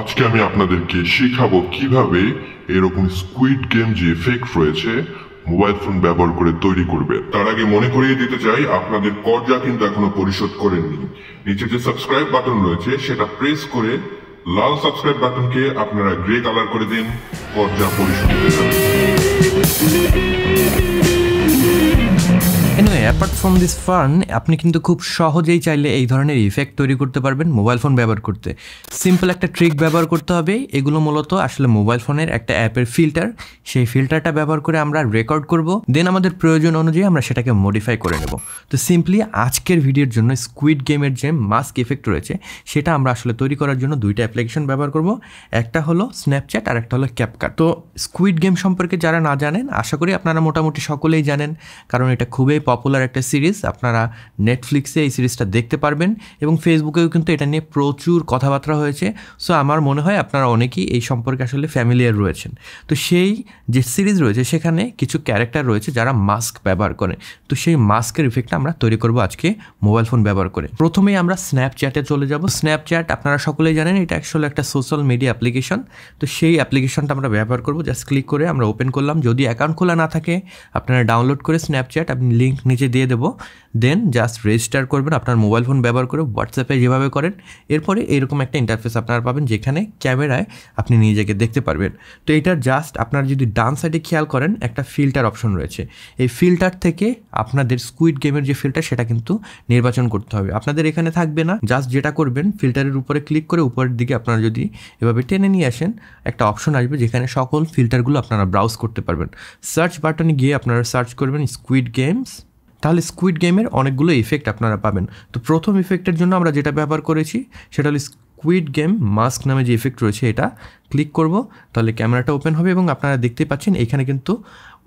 আজকে আমি আপনাদেরকে শেখাবো কিভাবে এরকম স্কুইড গেম যে এফেক্ট রয়েছে মোবাইল ফোন ব্যবহার করে তৈরি করবে তার আগে মনে করিয়ে দিতে চাই আপনাদের করজা কিন্তু এখনো পরিশোধ করেননি নিচে যে সাবস্ক্রাইব বাটন রয়েছে সেটা প্রেস করে লাল সাবস্ক্রাইব বাটনকে আপনারা গ্রে কালার করে দিন করজা পরিশোধ করে অ্যাপার্ট ফ্রম দিস ফার্ন আপনি কিন্তু খুব সহজেই চাইলে এই ধরনের ইফেক্ট তৈরি করতে পারবেন মোবাইল ফোন ব্যবহার করতে সিম্পল একটা ট্রিক ব্যবহার করতে হবে এগুলো মূলত আসলে মোবাইল ফোনের একটা অ্যাপের ফিল্টার সেই ফিল্টারটা ব্যবহার করে আমরা রেকর্ড করব দেন আমাদের প্রয়োজন অনুযায়ী আমরা সেটাকে মডিফাই করে নেব তো সিম্পলি আজকের ভিডিওর জন্য স্কুইড গেমের যে মাস্ক ইফেক্ট রয়েছে সেটা আমরা আসলে তৈরি করার জন্য দুইটা অ্যাপ্লিকেশন ব্যবহার করব একটা হলো স্ন্যাপচ্যাট আর একটা হলো ক্যাপকাট তো স্কুইড গেম সম্পর্কে যারা না জানেন আশা করি আপনারা মোটামুটি সকলেই জানেন কারণ এটা খুবই পপুলার মজার একটা সিরিজ আপনারা নেটফ্লিক্সে এই সিরিজটা দেখতে পারবেন এবং ফেসবুকেও কিন্তু এটা নিয়ে প্রচুর কথাবার্তা হয়েছে সো আমার মনে হয় আপনারা অনেকেই এই সম্পর্কে আসলে ফ্যামিলিয়ার রয়েছেন তো সেই যে সিরিজ রয়েছে সেখানে কিছু ক্যারেক্টার রয়েছে যারা মাস্ক ব্যবহার করে তো সেই মাস্কের ইফেক্টটা আমরা তৈরি করব আজকে মোবাইল ফোন ব্যবহার করে প্রথমেই আমরা স্ন্যাপচ্যাটে চলে যাব স্ন্যাপচ্যাট আপনারা সকলেই জানেন এটা অ্যাকচুয়ালি একটা সোশ্যাল মিডিয়া অ্যাপ্লিকেশন তো সেই অ্যাপ্লিকেশনটা আমরা ব্যবহার করব জাস্ট ক্লিক করে আমরা ওপেন করলাম যদি অ্যাকাউন্ট খোলা না থাকে আপনারা ডাউনলোড করে স্ন্যাপচ্যাট আপনি লিঙ্ক নিচে দিয়ে দেবো দেন জাস্ট রেজিস্টার করবেন আপনার মোবাইল ফোন ব্যবহার করে হোয়াটসঅ্যাপে যেভাবে করেন এরপরে এরকম একটা ইন্টারফেস আপনারা পাবেন যেখানে ক্যামেরায় আপনি নিজেকে দেখতে পারবেন তো এটার জাস্ট আপনার যদি ডান সাইডে খেয়াল করেন একটা ফিল্টার অপশন রয়েছে এই ফিল্টার থেকে আপনাদের স্কুইড গেমের যে ফিল্টার সেটা কিন্তু নির্বাচন করতে হবে আপনাদের এখানে থাকবে না জাস্ট যেটা করবেন ফিল্টারের উপরে ক্লিক করে উপরের দিকে আপনারা যদি এভাবে টেনে নিয়ে আসেন একটা অপশন আসবে যেখানে সকল ফিল্টারগুলো আপনারা ব্রাউজ করতে পারবেন সার্চ বাটনে গিয়ে আপনারা সার্চ করবেন স্কুইড গেমস তাহলে স্কুইড গেমের অনেকগুলো ইফেক্ট আপনারা পাবেন তো প্রথম ইফেক্টের জন্য আমরা যেটা ব্যবহার করেছি সেটা হলো স্কুইড গেম মাস্ক নামে যে ইফেক্ট রয়েছে এটা ক্লিক করব তাহলে ক্যামেরাটা ওপেন হবে এবং আপনারা দেখতে পাচ্ছেন এখানে কিন্তু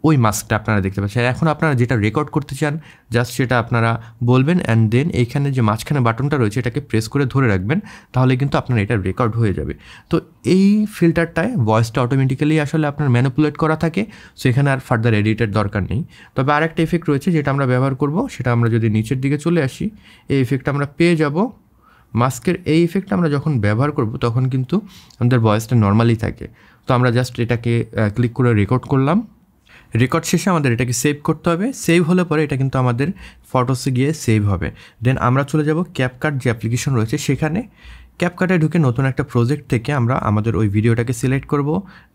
ওই মাস্কটা আপনারা দেখতে পাচ্ছেন এখন আপনারা যেটা রেকর্ড করতে চান জাস্ট সেটা আপনারা বলবেন অ্যান্ড দেন এইখানে যে মাঝখানে বাটনটা রয়েছে এটাকে প্রেস করে ধরে রাখবেন তাহলে কিন্তু আপনার এটা রেকর্ড হয়ে যাবে তো এই ফিল্টারটায় ভয়েসটা অটোমেটিক্যালি আসলে আপনার ম্যানুপুলেট করা থাকে সো এখানে আর ফার্দার এডিটের দরকার নেই তবে আর একটা এফেক্ট রয়েছে যেটা আমরা ব্যবহার করব সেটা আমরা যদি নিচের দিকে চলে আসি এই এফেক্টটা আমরা পেয়ে যাব মাস্কের এই ইফেক্ট আমরা যখন ব্যবহার করব তখন কিন্তু আমাদের ভয়েসটা নর্মালি থাকে তো আমরা জাস্ট এটাকে ক্লিক করে রেকর্ড করলাম রেকর্ড শেষে আমাদের এটাকে সেভ করতে হবে সেভ হলে পরে এটা কিন্তু আমাদের ফটোসে গিয়ে সেভ হবে দেন আমরা চলে যাব ক্যাপকার্ট যে অ্যাপ্লিকেশন রয়েছে সেখানে ক্যাপকার্টে ঢুকে নতুন একটা প্রজেক্ট থেকে আমরা আমাদের ওই ভিডিওটাকে সিলেক্ট করব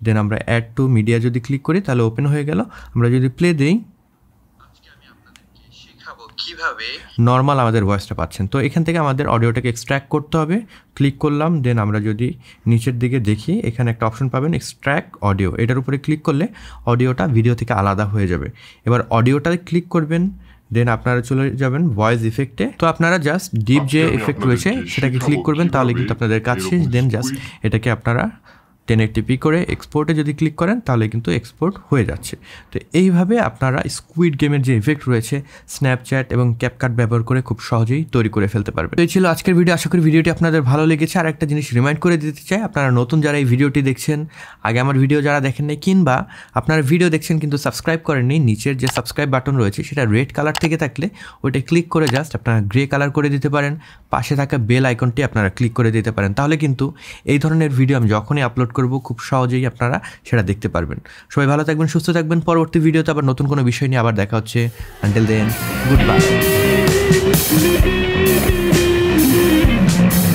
দেন আমরা অ্যাড টু মিডিয়া যদি ক্লিক করি তাহলে ওপেন হয়ে গেল আমরা যদি প্লে দিই দেখাবো কিভাবে নর্মাল আমাদের ভয়েসটা পাচ্ছেন তো এখান থেকে আমাদের অডিওটাকে এক্সট্র্যাক্ট করতে হবে ক্লিক করলাম দেন আমরা যদি নিচের দিকে দেখি এখানে একটা অপশন পাবেন এক্সট্র্যাক্ট অডিও এটার উপরে ক্লিক করলে অডিওটা ভিডিও থেকে আলাদা হয়ে যাবে এবার অডিওটা ক্লিক করবেন দেন আপনারা চলে যাবেন ভয়েস ইফেক্টে তো আপনারা জাস্ট ডিপ যে এফেক্ট রয়েছে সেটাকে ক্লিক করবেন তাহলে কিন্তু আপনাদের কাছে দেন জাস্ট এটাকে আপনারা টেনে টিপি করে এক্সপোর্টে যদি ক্লিক করেন তাহলে কিন্তু এক্সপোর্ট হয়ে যাচ্ছে তো এইভাবে আপনারা স্কুইড গেমের যে ইফেক্ট রয়েছে স্ন্যাপচ্যাট এবং ক্যাপকাট ব্যবহার করে খুব সহজেই তৈরি করে ফেলতে পারবেন তো এই ছিল আজকের ভিডিও আশা করি ভিডিওটি আপনাদের ভালো লেগেছে আর একটা জিনিস রিমাইন্ড করে দিতে চাই আপনারা নতুন যারা এই ভিডিওটি দেখছেন আগে আমার ভিডিও যারা দেখেন নাই কিংবা আপনারা ভিডিও দেখছেন কিন্তু সাবস্ক্রাইব করেননি নিচের যে সাবস্ক্রাইব বাটন রয়েছে সেটা রেড কালার থেকে থাকলে ওইটা ক্লিক করে জাস্ট আপনারা গ্রে কালার করে দিতে পারেন পাশে থাকা বেল আইকনটি আপনারা ক্লিক করে দিতে পারেন তাহলে কিন্তু এই ধরনের ভিডিও আমি যখনই আপলোড করব খুব সহজেই আপনারা সেটা দেখতে পারবেন সবাই ভালো থাকবেন সুস্থ থাকবেন পরবর্তী ভিডিওতে আবার নতুন কোনো বিষয় নিয়ে আবার দেখা হচ্ছে আনটিল দেন গুড বাই